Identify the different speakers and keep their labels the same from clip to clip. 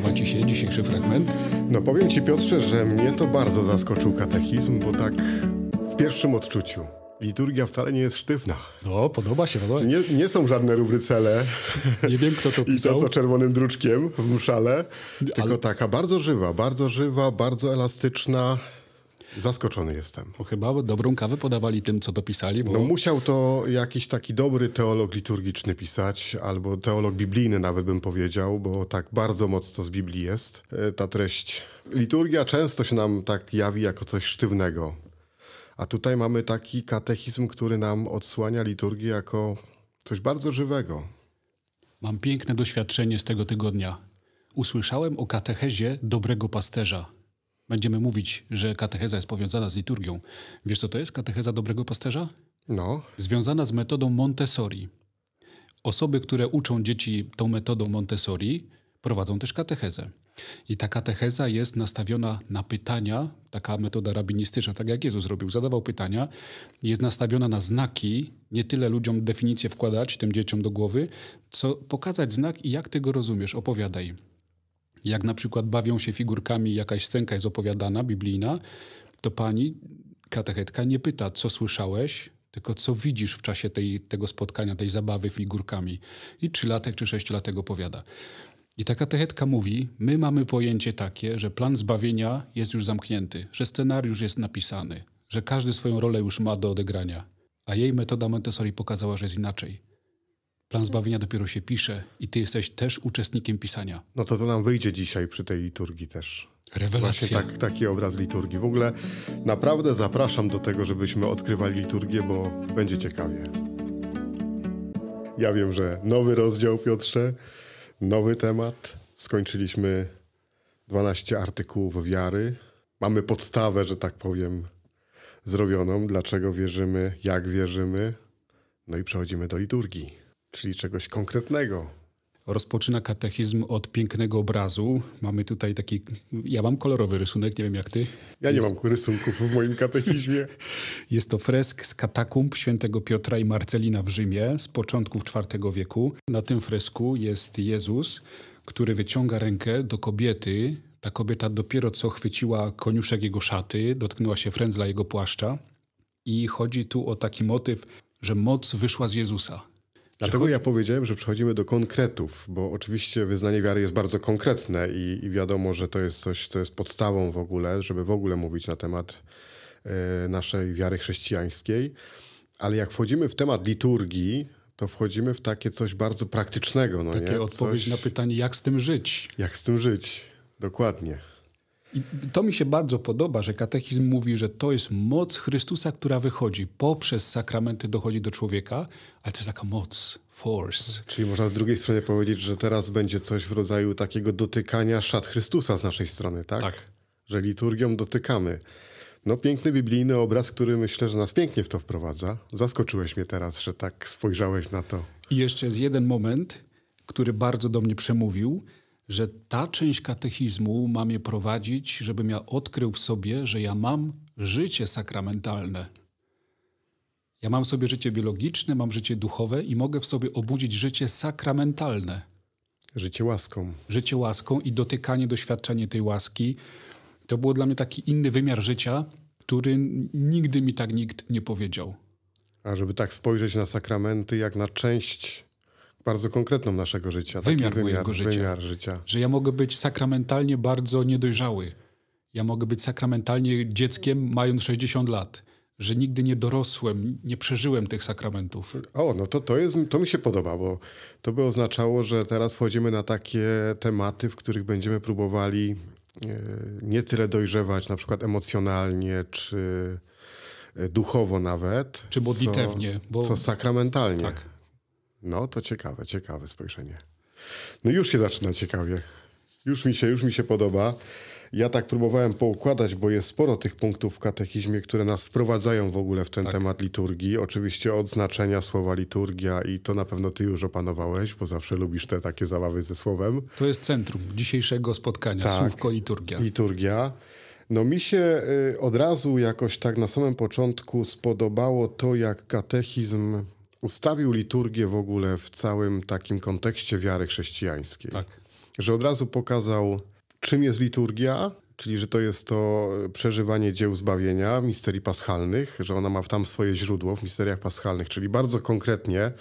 Speaker 1: podoba Ci się dzisiejszy fragment? No powiem Ci Piotrze, że mnie to bardzo zaskoczył katechizm, bo tak w pierwszym odczuciu. Liturgia wcale nie jest sztywna. No, podoba się, podoba. Nie, nie są żadne rubrycele. Nie wiem, kto to pisał. I to co czerwonym druczkiem w mszale. Tylko Ale... taka bardzo żywa, bardzo żywa, bardzo elastyczna. Zaskoczony jestem. Bo chyba dobrą kawę podawali tym, co dopisali. Bo... No musiał to jakiś taki dobry teolog liturgiczny pisać, albo teolog biblijny nawet bym powiedział, bo tak bardzo mocno z Biblii jest e, ta treść. Liturgia często się nam tak jawi jako coś sztywnego. A tutaj mamy taki katechizm, który nam odsłania liturgię jako coś bardzo żywego. Mam piękne doświadczenie
Speaker 2: z tego tygodnia. Usłyszałem o katechezie dobrego pasterza będziemy mówić, że katecheza jest powiązana z liturgią. Wiesz, co to jest katecheza dobrego pasterza? No. Związana z metodą Montessori. Osoby, które uczą dzieci tą metodą Montessori, prowadzą też katechezę. I ta katecheza jest nastawiona na pytania, taka metoda rabinistyczna, tak jak Jezus zrobił. zadawał pytania, jest nastawiona na znaki, nie tyle ludziom definicję wkładać, tym dzieciom do głowy, co pokazać znak i jak ty go rozumiesz, opowiadaj. Jak na przykład bawią się figurkami, jakaś scenka jest opowiadana, biblijna, to pani katechetka nie pyta, co słyszałeś, tylko co widzisz w czasie tej, tego spotkania, tej zabawy figurkami. I trzylatek czy sześciolatek opowiada. I ta katechetka mówi, my mamy pojęcie takie, że plan zbawienia jest już zamknięty, że scenariusz jest napisany, że każdy swoją rolę już ma do odegrania. A jej metoda Montessori pokazała, że jest inaczej. Plan zbawienia dopiero się pisze i ty jesteś też
Speaker 1: uczestnikiem pisania. No to to nam wyjdzie dzisiaj przy tej liturgii też. Rewelacja. Właśnie tak, taki obraz liturgii. W ogóle naprawdę zapraszam do tego, żebyśmy odkrywali liturgię, bo będzie ciekawie. Ja wiem, że nowy rozdział, Piotrze, nowy temat. Skończyliśmy 12 artykułów wiary. Mamy podstawę, że tak powiem, zrobioną, dlaczego wierzymy, jak wierzymy. No i przechodzimy do liturgii czyli czegoś konkretnego. Rozpoczyna
Speaker 2: katechizm od pięknego obrazu. Mamy tutaj taki. Ja mam kolorowy rysunek, nie wiem jak ty. Ja nie mam rysunków w moim katechizmie. Jest to fresk z katakumb świętego Piotra i Marcelina w Rzymie z początków IV wieku. Na tym fresku jest Jezus, który wyciąga rękę do kobiety. Ta kobieta dopiero co chwyciła koniuszek jego szaty, dotknęła się frędzla jego płaszcza. I chodzi tu o taki motyw, że moc wyszła z Jezusa
Speaker 1: Dlatego ja powiedziałem, że przechodzimy do konkretów, bo oczywiście wyznanie wiary jest bardzo konkretne i, i, wiadomo, że to jest coś, co jest podstawą w ogóle, żeby w ogóle mówić na temat e, naszej wiary chrześcijańskiej. Ale jak wchodzimy w temat liturgii, to wchodzimy w takie coś bardzo praktycznego. No Takie nie? odpowiedź coś... na pytanie, jak z tym żyć. Jak z tym żyć, dokładnie.
Speaker 2: I to mi się bardzo podoba, że katechizm mówi, że to jest moc Chrystusa, która wychodzi. Poprzez sakramenty dochodzi do człowieka, ale to jest taka moc, force. Czyli można z drugiej
Speaker 1: strony powiedzieć, że teraz będzie coś w rodzaju takiego dotykania szat Chrystusa z naszej strony, tak? Tak. Że liturgią dotykamy. No piękny biblijny obraz, który myślę, że nas pięknie w to wprowadza. Zaskoczyłeś mnie teraz, że tak spojrzałeś na to.
Speaker 2: I jeszcze jest jeden moment, który bardzo do mnie przemówił – że ta część katechizmu ma mnie prowadzić, żebym ja odkrył w sobie, że ja mam życie sakramentalne. Ja mam sobie życie biologiczne, mam życie duchowe i mogę w sobie obudzić życie sakramentalne. Życie łaską. Życie łaską i dotykanie, doświadczenie tej łaski. To było dla mnie taki inny wymiar życia, który nigdy mi tak nikt nie powiedział.
Speaker 1: A żeby tak spojrzeć na sakramenty jak na część bardzo konkretną naszego życia. Wymiar, wymiar mojego życia. Wymiar życia.
Speaker 2: Że ja mogę być sakramentalnie bardzo niedojrzały. Ja mogę być sakramentalnie dzieckiem mając 60 lat że nigdy nie dorosłem, nie przeżyłem tych
Speaker 1: sakramentów. O, no to, to, jest, to mi się podoba, bo to by oznaczało, że teraz wchodzimy na takie tematy, w których będziemy próbowali e, nie tyle dojrzewać, na przykład emocjonalnie, czy e, duchowo nawet. Czy modlitewnie. Co, bo... co sakramentalnie. Tak. No to ciekawe, ciekawe spojrzenie. No już się zaczyna ciekawie. Już mi się, już mi się podoba. Ja tak próbowałem poukładać, bo jest sporo tych punktów w katechizmie, które nas wprowadzają w ogóle w ten tak. temat liturgii. Oczywiście od znaczenia słowa liturgia i to na pewno ty już opanowałeś, bo zawsze lubisz te takie zabawy ze słowem. To jest centrum dzisiejszego spotkania, tak, słówko liturgia. Liturgia. No mi się y, od razu jakoś tak na samym początku spodobało to, jak katechizm ustawił liturgię w ogóle w całym takim kontekście wiary chrześcijańskiej. Tak. Że od razu pokazał, czym jest liturgia, czyli że to jest to e, przeżywanie dzieł zbawienia, misterii paschalnych, że ona ma tam swoje źródło w misteriach paschalnych, czyli bardzo konkretnie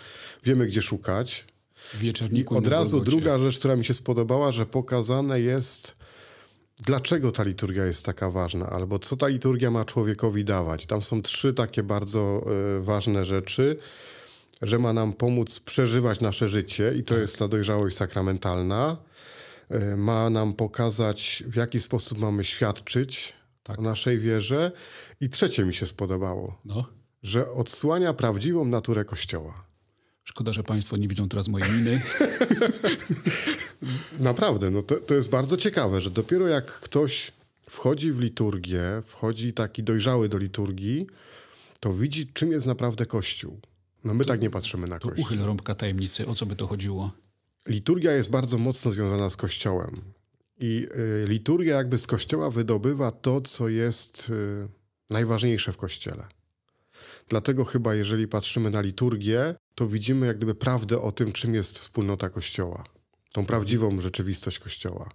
Speaker 1: wiemy, gdzie szukać. Wieczorniku I od razu druga rzecz, która mi się spodobała, że pokazane jest, dlaczego ta liturgia jest taka ważna, albo co ta liturgia ma człowiekowi dawać. Tam są trzy takie bardzo y, ważne rzeczy że ma nam pomóc przeżywać nasze życie i to tak. jest ta dojrzałość sakramentalna. Y, ma nam pokazać, w jaki sposób mamy świadczyć tak. o naszej wierze. I trzecie mi się spodobało, no. że odsłania prawdziwą naturę Kościoła. Szkoda, że Państwo nie widzą teraz mojej miny. Naprawdę, no to, to jest bardzo ciekawe, że dopiero jak ktoś wchodzi w liturgię, wchodzi taki dojrzały do liturgii, to widzi, czym jest naprawdę Kościół. No my to, tak nie patrzymy na to Kościół. Uchyl rąbka tajemnicy, o co by to chodziło? Liturgia jest bardzo mocno związana z Kościołem. I y, liturgia jakby z Kościoła wydobywa to, co jest y, najważniejsze w Kościele. Dlatego chyba, jeżeli patrzymy na liturgię, to widzimy jak gdyby prawdę o tym, czym jest wspólnota Kościoła. Tą prawdziwą rzeczywistość Kościoła.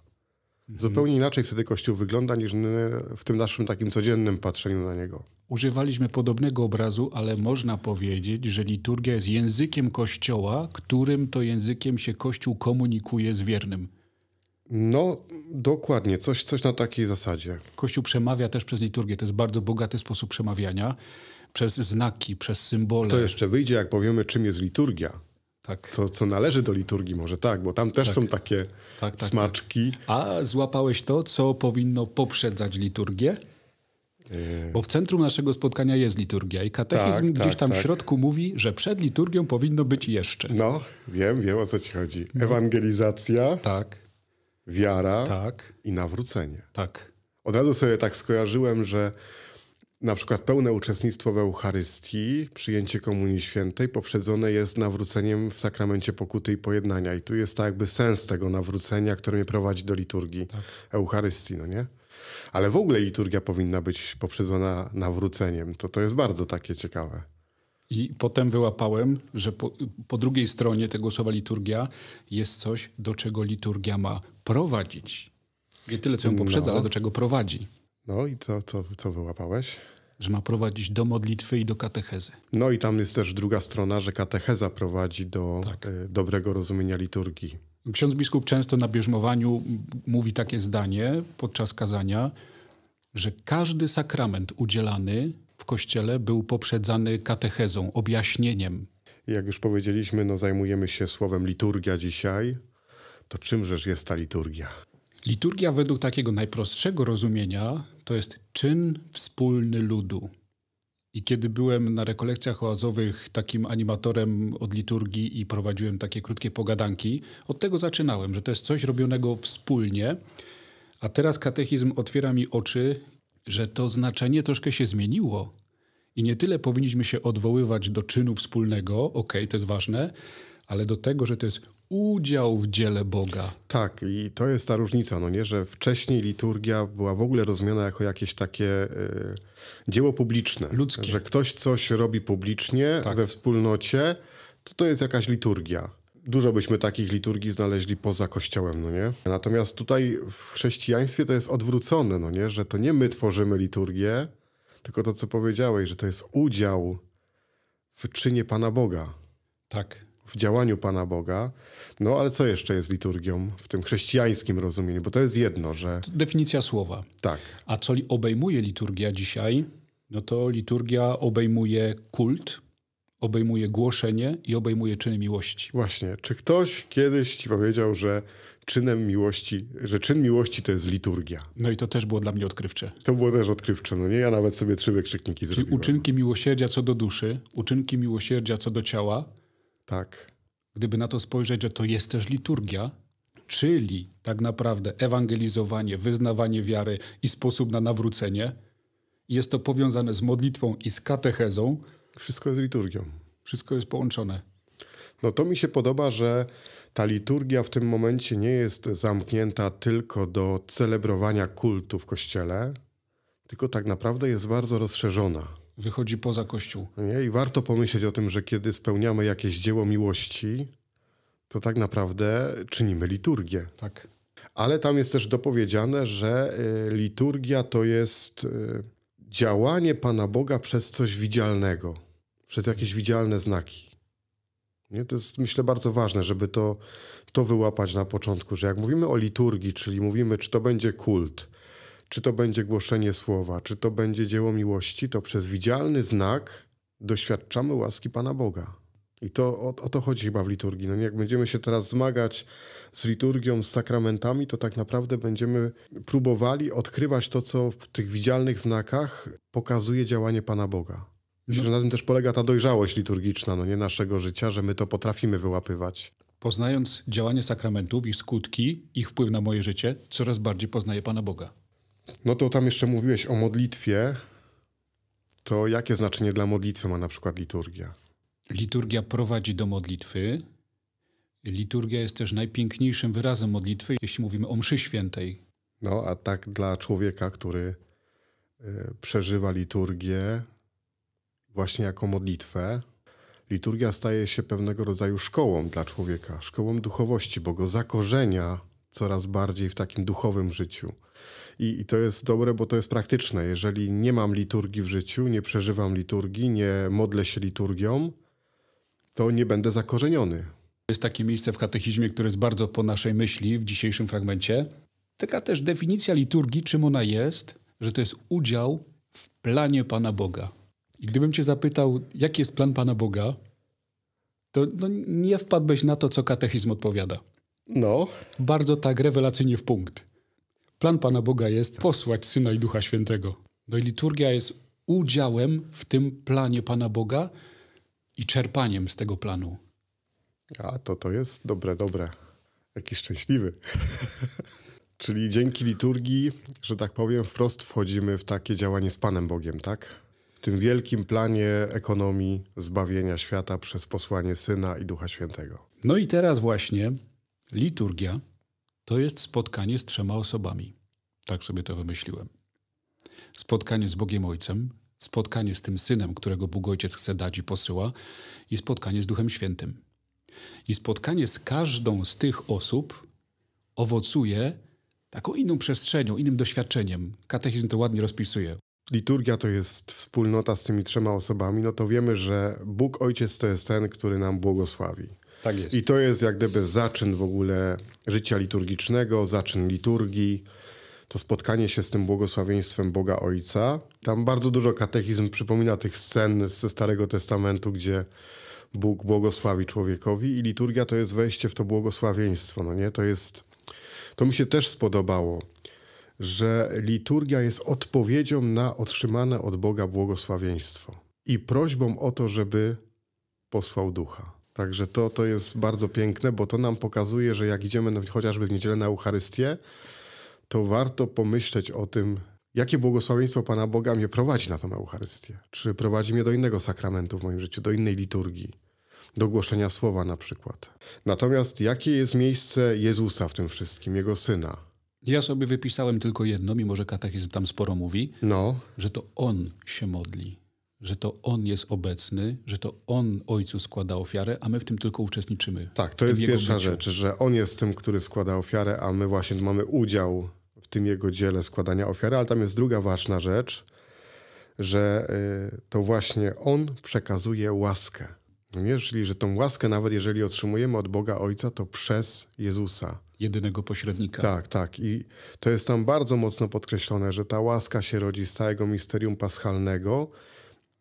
Speaker 1: Zupełnie inaczej wtedy Kościół wygląda niż w tym naszym takim codziennym patrzeniu na niego.
Speaker 2: Używaliśmy podobnego obrazu, ale można powiedzieć, że liturgia jest językiem Kościoła, którym to językiem się Kościół komunikuje z
Speaker 1: wiernym. No, dokładnie, coś, coś na takiej zasadzie.
Speaker 2: Kościół przemawia też przez liturgię, to jest bardzo bogaty sposób przemawiania, przez znaki, przez symbole. To jeszcze
Speaker 1: wyjdzie, jak powiemy, czym jest liturgia. Tak. Co, co należy do liturgii może, tak, bo tam też tak. są takie tak, tak, tak. smaczki. A złapałeś to, co powinno poprzedzać liturgię?
Speaker 2: Yy. Bo w centrum naszego spotkania jest liturgia i katechizm tak, gdzieś tak, tam w środku mówi,
Speaker 1: że przed liturgią powinno być jeszcze. No, wiem, wiem o co ci chodzi. No. Ewangelizacja, tak. wiara tak. i nawrócenie. Tak. Od razu sobie tak skojarzyłem, że na przykład pełne uczestnictwo w Eucharystii, przyjęcie Komunii Świętej poprzedzone jest nawróceniem w sakramencie pokuty i pojednania. I tu jest tak jakby sens tego nawrócenia, które mnie prowadzi do liturgii tak. Eucharystii, no nie? Ale w ogóle liturgia powinna być poprzedzona nawróceniem. To, to jest bardzo takie ciekawe. I potem
Speaker 2: wyłapałem, że po, po drugiej stronie tego słowa liturgia jest coś, do czego liturgia ma prowadzić. Nie tyle, co ją no. poprzedza, no. ale do czego prowadzi. No i to, co, co wyłapałeś? że ma prowadzić do modlitwy i do katechezy.
Speaker 1: No i tam jest też druga strona, że katecheza prowadzi do tak. E, dobrego rozumienia liturgii.
Speaker 2: Ksiądz biskup często na bierzmowaniu mówi takie zdanie podczas kazania, że każdy sakrament udzielany w kościele był poprzedzany katechezą, objaśnieniem.
Speaker 1: Jak już powiedzieliśmy, no zajmujemy się słowem liturgia dzisiaj. To czymżeż jest ta liturgia?
Speaker 2: Liturgia według takiego najprostszego rozumienia to jest czyn wspólny ludu. I kiedy byłem na rekolekcjach oazowych takim animatorem od liturgii i prowadziłem takie krótkie pogadanki, od tego zaczynałem, że to jest coś robionego wspólnie. A teraz katechizm otwiera mi oczy, że to znaczenie troszkę się zmieniło. I nie tyle powinniśmy się odwoływać do czynu
Speaker 1: wspólnego, okej, okay, to jest ważne, ale do tego, że to jest udział w dziele Boga. Tak, i to jest ta różnica, no nie, że wcześniej liturgia była w ogóle rozumiana jako jakieś takie y, dzieło publiczne. Ludzkie. Że ktoś coś robi publicznie, tak. we wspólnocie, to to jest jakaś liturgia. Dużo byśmy takich liturgii znaleźli poza kościołem, no nie? Natomiast tutaj w chrześcijaństwie to jest odwrócone, no nie? Że to nie my tworzymy liturgię, tylko to, co powiedziałeś, że to jest udział w czynie Pana Boga. Tak w działaniu Pana Boga. No ale co jeszcze jest liturgią w tym chrześcijańskim rozumieniu? Bo to jest jedno, że.
Speaker 2: Definicja słowa.
Speaker 1: Tak. A co obejmuje
Speaker 2: liturgia dzisiaj? No to liturgia obejmuje kult, obejmuje głoszenie i obejmuje czyny miłości.
Speaker 1: Właśnie. Czy ktoś kiedyś ci powiedział, że czynem miłości, że czyn miłości to jest liturgia?
Speaker 2: No i to też było dla mnie odkrywcze.
Speaker 1: To było też odkrywcze, no nie? Ja nawet sobie trzy wykrzykniki Czyli zrobiłem. uczynki
Speaker 2: miłosierdzia co do duszy, uczynki miłosierdzia co do ciała, tak. Gdyby na to spojrzeć, że to jest też liturgia, czyli tak naprawdę ewangelizowanie, wyznawanie wiary i sposób na nawrócenie,
Speaker 1: jest to powiązane z modlitwą i z katechezą. Wszystko jest liturgią. Wszystko jest połączone. No to mi się podoba, że ta liturgia w tym momencie nie jest zamknięta tylko do celebrowania kultu w kościele, tylko tak naprawdę jest bardzo rozszerzona
Speaker 2: wychodzi poza Kościół.
Speaker 1: Nie? I warto pomyśleć o tym, że kiedy spełniamy jakieś dzieło miłości, to tak naprawdę czynimy liturgię. Tak. Ale tam jest też dopowiedziane, że y, liturgia to jest y, działanie Pana Boga przez coś widzialnego, przez jakieś widzialne znaki. Nie? To jest myślę bardzo ważne, żeby to, to wyłapać na początku, że jak mówimy o liturgii, czyli mówimy, czy to będzie kult, czy to będzie głoszenie słowa, czy to będzie dzieło miłości, to przez widzialny znak doświadczamy łaski Pana Boga. I to o, o, to chodzi chyba w liturgii. No jak będziemy się teraz zmagać z liturgią, z sakramentami, to tak naprawdę będziemy próbowali odkrywać to, co w tych widzialnych znakach pokazuje działanie Pana Boga. Myślę, no. że na tym też polega ta dojrzałość liturgiczna, no nie naszego życia, że my to potrafimy wyłapywać. Poznając
Speaker 2: działanie sakramentów, ich skutki, ich wpływ na moje życie, coraz bardziej poznaję Pana Boga.
Speaker 1: No to tam jeszcze mówiłeś o modlitwie. To jakie znaczenie dla modlitwy ma na przykład liturgia?
Speaker 2: Liturgia prowadzi do modlitwy. Liturgia jest też najpiękniejszym wyrazem
Speaker 1: modlitwy, jeśli mówimy o mszy świętej. No, a tak dla człowieka, który y, przeżywa liturgię właśnie jako modlitwę, liturgia staje się pewnego rodzaju szkołą dla człowieka, szkołą duchowości, bo go zakorzenia coraz bardziej w takim duchowym życiu. I, I, to jest dobre, bo to jest praktyczne. Jeżeli nie mam liturgii w życiu, nie przeżywam liturgii, nie modlę się liturgią, to nie będę zakorzeniony. Jest takie miejsce w katechizmie, które jest bardzo po naszej myśli
Speaker 2: w dzisiejszym fragmencie. Taka też definicja liturgii, czym ona jest, że to jest udział w planie Pana Boga. I gdybym cię zapytał, jaki jest plan Pana Boga, to no, nie wpadłbyś na to, co katechizm odpowiada. No. Bardzo tak rewelacyjnie w punkt. Plan Pana Boga jest posłać Syna i Ducha Świętego. No i liturgia jest udziałem w tym planie Pana Boga i
Speaker 1: czerpaniem z tego planu. A to to jest dobre, dobre. Jaki szczęśliwy. Czyli dzięki liturgii, że tak powiem, wprost wchodzimy w takie działanie z Panem Bogiem, tak? W tym wielkim planie ekonomii zbawienia świata przez posłanie Syna i Ducha Świętego. No i teraz właśnie liturgia
Speaker 2: to jest spotkanie z trzema osobami. Tak sobie to wymyśliłem. Spotkanie z Bogiem Ojcem, spotkanie z tym synem, którego Bóg Ojciec chce dać i posyła, i spotkanie z Duchem Świętym. I spotkanie z każdą z tych osób
Speaker 1: owocuje taką inną przestrzenią, innym doświadczeniem. Katechizm to ładnie rozpisuje. Liturgia to jest wspólnota z tymi trzema osobami, no to wiemy, że Bóg Ojciec to jest ten, który nam błogosławi. Tak jest. I to jest jak gdyby zaczyn w ogóle życia liturgicznego, zaczyn liturgii to spotkanie się z tym błogosławieństwem Boga Ojca. Tam bardzo dużo katechizm przypomina tych scen ze Starego Testamentu, gdzie Bóg błogosławi człowiekowi i liturgia to jest wejście w to błogosławieństwo, no nie? To jest to mi się też spodobało, że liturgia jest odpowiedzią na otrzymane od Boga błogosławieństwo i prośbą o to, żeby posłał ducha. Także to, to jest bardzo piękne, bo to nam pokazuje, że jak idziemy chociażby w niedzielę na Eucharystię, to warto pomyśleć o tym, jakie błogosławieństwo Pana Boga mnie prowadzi na tą Eucharystię. Czy prowadzi mnie do innego sakramentu w moim życiu, do innej liturgii, do głoszenia słowa na przykład. Natomiast jakie jest miejsce Jezusa w tym wszystkim, Jego Syna?
Speaker 2: Ja sobie wypisałem tylko jedno, mimo że katechizm tam sporo mówi, no. że to On się modli że to On jest obecny, że to On Ojcu składa ofiarę, a my w tym tylko uczestniczymy. Tak, to jest pierwsza byciu. rzecz,
Speaker 1: że On jest tym, który składa ofiarę, a my właśnie mamy udział w tym Jego dziele składania ofiary, ale tam jest druga ważna rzecz, że y, to właśnie On przekazuje łaskę. No nie? Czyli, że tą łaskę, nawet jeżeli otrzymujemy od Boga Ojca, to przez Jezusa. Jedynego pośrednika. Tak, tak. I to jest tam bardzo mocno podkreślone, że ta łaska się rodzi z całego misterium paschalnego,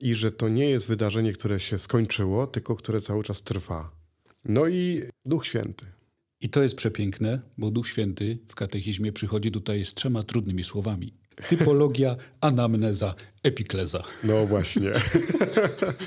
Speaker 1: i że to nie jest wydarzenie, które się skończyło, tylko które cały czas trwa. No i Duch Święty. I to jest przepiękne, bo
Speaker 2: Duch Święty w katechizmie przychodzi tutaj z trzema trudnymi słowami. Typologia,
Speaker 1: anamneza,
Speaker 2: epikleza.
Speaker 1: No właśnie.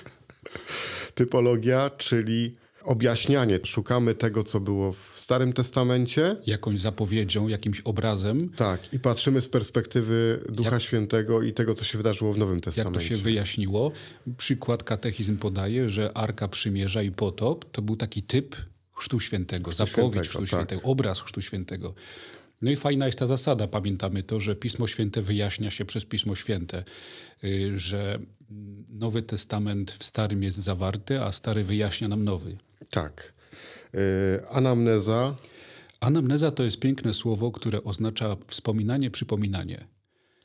Speaker 1: Typologia, czyli objaśnianie. Szukamy tego, co było w Starym Testamencie.
Speaker 2: Jakąś zapowiedzią, jakimś obrazem.
Speaker 1: Tak, i patrzymy z perspektywy Ducha jak, Świętego i
Speaker 2: tego, co się wydarzyło w Nowym Testamencie. Jak to się wyjaśniło. Przykład katechizm podaje, że Arka Przymierza i potop to był taki typ Chrztu Świętego, Chrztu zapowiedź Świętego, Chrztu tak. Świętego, obraz Chrztu Świętego. No i fajna jest ta zasada, pamiętamy to, że Pismo Święte wyjaśnia się przez Pismo Święte, y, że Nowy Testament w Starym jest zawarty, a Stary wyjaśnia nam Nowy.
Speaker 1: Tak. Y, anamneza. Anamneza to
Speaker 2: jest piękne słowo, które oznacza wspominanie, przypominanie.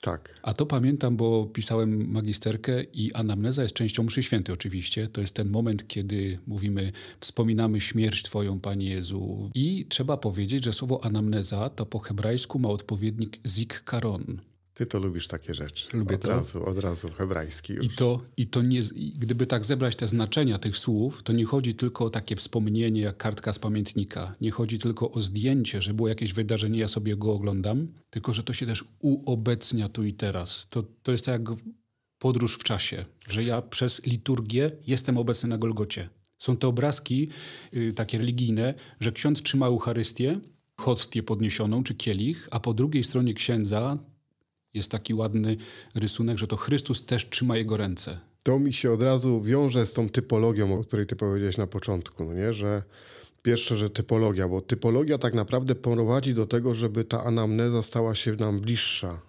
Speaker 2: Tak. A to pamiętam, bo pisałem magisterkę i anamneza jest częścią mszy świętej oczywiście. To jest ten moment, kiedy mówimy, wspominamy śmierć Twoją, Panie Jezu. I trzeba powiedzieć, że słowo anamneza to po hebrajsku ma odpowiednik zikkaron.
Speaker 1: Ty to lubisz takie rzeczy. Lubię od to. Razu, od razu hebrajski już. I
Speaker 2: to, i to nie, gdyby tak zebrać te znaczenia tych słów, to nie chodzi tylko o takie wspomnienie jak kartka z pamiętnika. Nie chodzi tylko o zdjęcie, że było jakieś wydarzenie, ja sobie go oglądam, tylko że to się też uobecnia tu i teraz. To, to jest tak jak podróż w czasie, że ja przez liturgię jestem obecny na Golgocie. Są te obrazki yy, takie religijne, że ksiądz trzyma Eucharystię, hostię podniesioną czy kielich, a po drugiej stronie księdza jest taki ładny rysunek, że to Chrystus też trzyma jego ręce.
Speaker 1: To mi się od razu wiąże z tą typologią, o której ty powiedziałeś na początku, no nie? że Pierwsze, że typologia, bo typologia tak naprawdę prowadzi do tego, żeby ta anamneza stała się nam bliższa,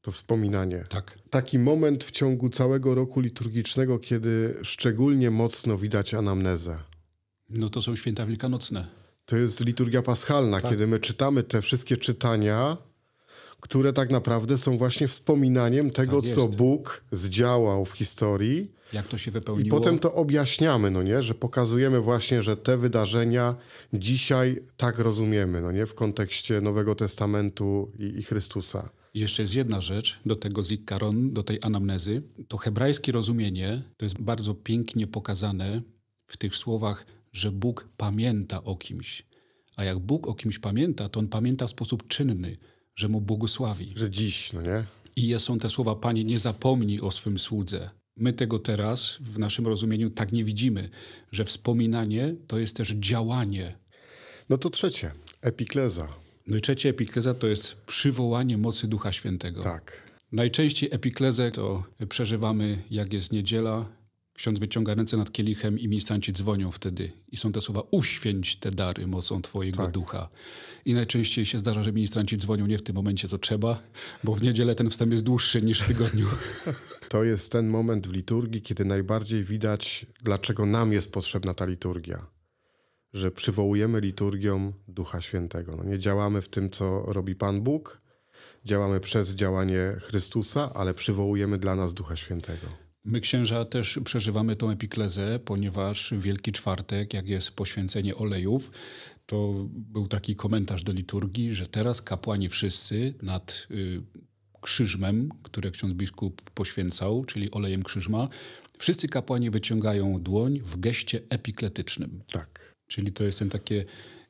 Speaker 1: to wspominanie. Tak. Taki moment w ciągu całego roku liturgicznego, kiedy szczególnie mocno widać anamnezę.
Speaker 2: No to są święta wielkanocne.
Speaker 1: To jest liturgia paschalna, tak. kiedy my czytamy te wszystkie czytania, które tak naprawdę są właśnie wspominaniem tego, tak co Bóg zdziałał w historii. Jak to się wypełniło. I potem to objaśniamy, no nie? że pokazujemy właśnie, że te wydarzenia dzisiaj tak rozumiemy no nie? w kontekście Nowego Testamentu i, i Chrystusa.
Speaker 2: I jeszcze jest jedna rzecz do tego zikaron, do tej anamnezy. To hebrajskie rozumienie to jest bardzo pięknie pokazane w tych słowach, że Bóg pamięta o kimś. A jak Bóg o kimś pamięta, to on pamięta w sposób czynny że mu błogosławi. Że dziś, no nie? I są te słowa, Panie, nie zapomnij o swym słudze. My tego teraz w naszym rozumieniu tak nie widzimy, że wspominanie to jest też działanie. No to trzecie, epikleza. No i trzecie, epikleza to jest przywołanie mocy Ducha Świętego. Tak. Najczęściej epiklezę to przeżywamy, jak jest niedziela, Ksiądz wyciąga ręce nad kielichem i ministranci dzwonią wtedy. I są te słowa, uświęć te dary mocą Twojego tak. ducha. I najczęściej
Speaker 1: się zdarza, że ministranci dzwonią nie w tym momencie, co trzeba, bo w niedzielę ten wstęp jest dłuższy niż w tygodniu. To jest ten moment w liturgii, kiedy najbardziej widać, dlaczego nam jest potrzebna ta liturgia. Że przywołujemy liturgią Ducha Świętego. No nie działamy w tym, co robi Pan Bóg, działamy przez działanie Chrystusa, ale przywołujemy dla nas Ducha Świętego.
Speaker 2: My księża też przeżywamy tą epiklezę, ponieważ Wielki Czwartek, jak jest poświęcenie olejów, to był taki komentarz do liturgii, że teraz kapłani wszyscy nad y, krzyżmem, które ksiądz biskup poświęcał, czyli olejem krzyżma, wszyscy kapłani wyciągają dłoń w geście epikletycznym. Tak. Czyli to jest ten takie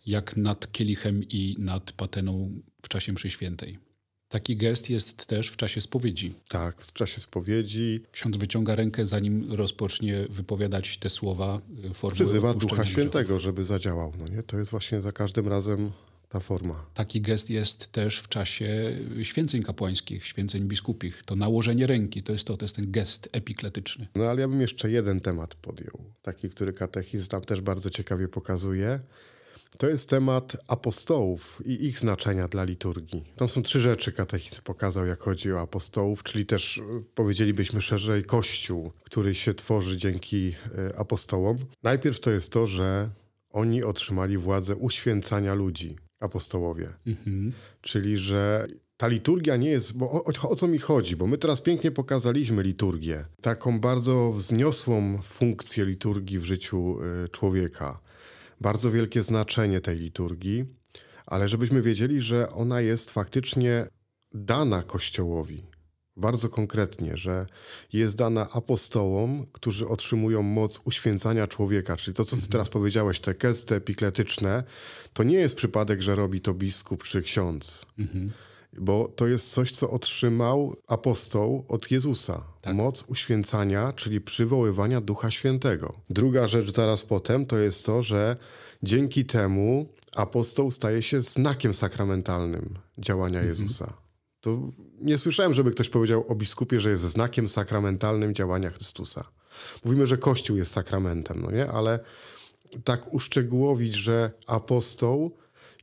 Speaker 2: jak nad kielichem i nad pateną w czasie mszy świętej. Taki gest jest też w czasie spowiedzi. Tak, w czasie spowiedzi. Ksiądz wyciąga rękę, zanim rozpocznie wypowiadać te słowa. Y, Przyzywa Ducha Świętego,
Speaker 1: grzechów. żeby zadziałał. No nie? To jest właśnie za każdym razem ta forma. Taki
Speaker 2: gest jest też w czasie y, święceń kapłańskich, święceń biskupich. To nałożenie ręki, to jest to, to jest ten gest epikletyczny.
Speaker 1: No ale ja bym jeszcze jeden temat podjął, taki, który katechizm tam też bardzo ciekawie pokazuje – to jest temat apostołów i ich znaczenia dla liturgii. Tam są trzy rzeczy katechizm pokazał, jak chodzi o apostołów, czyli też e, powiedzielibyśmy szerzej Kościół, który się tworzy dzięki e, apostołom. Najpierw to jest to, że oni otrzymali władzę uświęcania ludzi, apostołowie. Mhm. Czyli, że ta liturgia nie jest, bo o, o, co mi chodzi? Bo my teraz pięknie pokazaliśmy liturgię, taką bardzo wzniosłą funkcję liturgii w życiu e, człowieka bardzo wielkie znaczenie tej liturgii, ale żebyśmy wiedzieli, że ona jest faktycznie dana Kościołowi. Bardzo konkretnie, że jest dana apostołom, którzy otrzymują moc uświęcania człowieka. Czyli to, co ty mhm. teraz powiedziałeś, te gesty epikletyczne, to nie jest przypadek, że robi to biskup czy ksiądz. Mhm bo to jest coś, co otrzymał apostoł od Jezusa. Tak. Moc uświęcania, czyli przywoływania Ducha Świętego. Druga rzecz zaraz potem to jest to, że dzięki temu apostoł staje się znakiem sakramentalnym działania mhm. Jezusa. Mhm. To nie słyszałem, żeby ktoś powiedział o biskupie, że jest znakiem sakramentalnym działania Chrystusa. Mówimy, że Kościół jest sakramentem, no nie? Ale tak uszczegółowić, że apostoł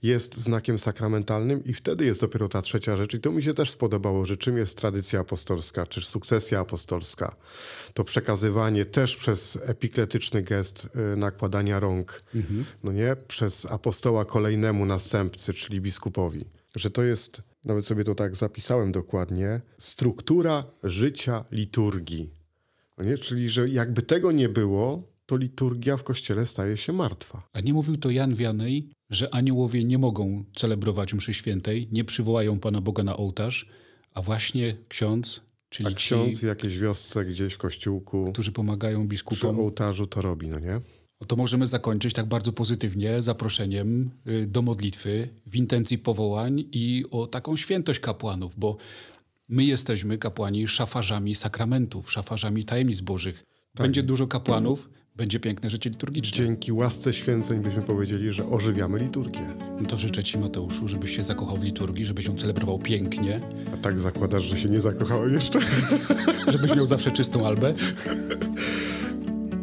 Speaker 1: jest znakiem sakramentalnym i wtedy jest dopiero ta trzecia rzecz. I to mi się też spodobało, że czym jest tradycja apostolska, czy sukcesja apostolska. To przekazywanie też przez epikletyczny gest y, nakładania rąk, mhm. no nie? Przez apostoła kolejnemu następcy, czyli biskupowi. Że to jest, nawet sobie to tak zapisałem dokładnie, struktura życia liturgii. No nie? Czyli, że jakby tego nie było, to liturgia w kościele
Speaker 2: staje się martwa. A nie mówił to Jan Wianej, że aniołowie nie mogą celebrować mszy świętej, nie przywołają Pana Boga na ołtarz, a właśnie ksiądz, czyli a ksiądz
Speaker 1: ci, w jakiejś wiosce, gdzieś w kościółku, którzy pomagają biskupom. Przy ołtarzu to robi, no nie? To
Speaker 2: możemy zakończyć tak bardzo pozytywnie zaproszeniem y, do modlitwy w intencji powołań i o taką świętość kapłanów, bo my jesteśmy kapłani szafarzami sakramentów, szafarzami tajemnic bożych.
Speaker 1: Tak. Będzie dużo kapłanów, będzie piękne życie liturgiczne. Dzięki łasce święceń byśmy powiedzieli, że ożywiamy liturgię. No to życzę Ci, Mateuszu, żebyś się zakochał w liturgii, żebyś ją celebrował pięknie. A tak zakładasz, że się nie zakochałem jeszcze?
Speaker 2: żebyś miał zawsze czystą albę?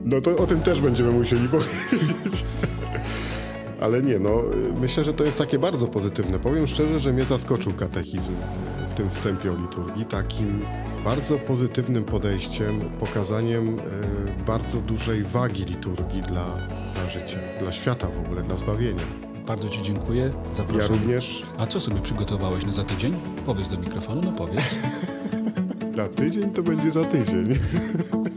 Speaker 1: no to o tym też będziemy musieli powiedzieć. Ale nie, no myślę, że to jest takie bardzo pozytywne. Powiem szczerze, że mnie zaskoczył katechizm w tym wstępie o liturgii takim bardzo pozytywnym podejściem, pokazaniem e, bardzo dużej wagi liturgii dla, dla życia, dla świata w ogóle, dla zbawienia.
Speaker 2: Bardzo Ci dziękuję. Zapraszam. Ja
Speaker 1: również. A
Speaker 2: co sobie przygotowałeś na za tydzień? Powiedz do mikrofonu, no powiedz.
Speaker 1: Za tydzień to
Speaker 2: będzie za tydzień.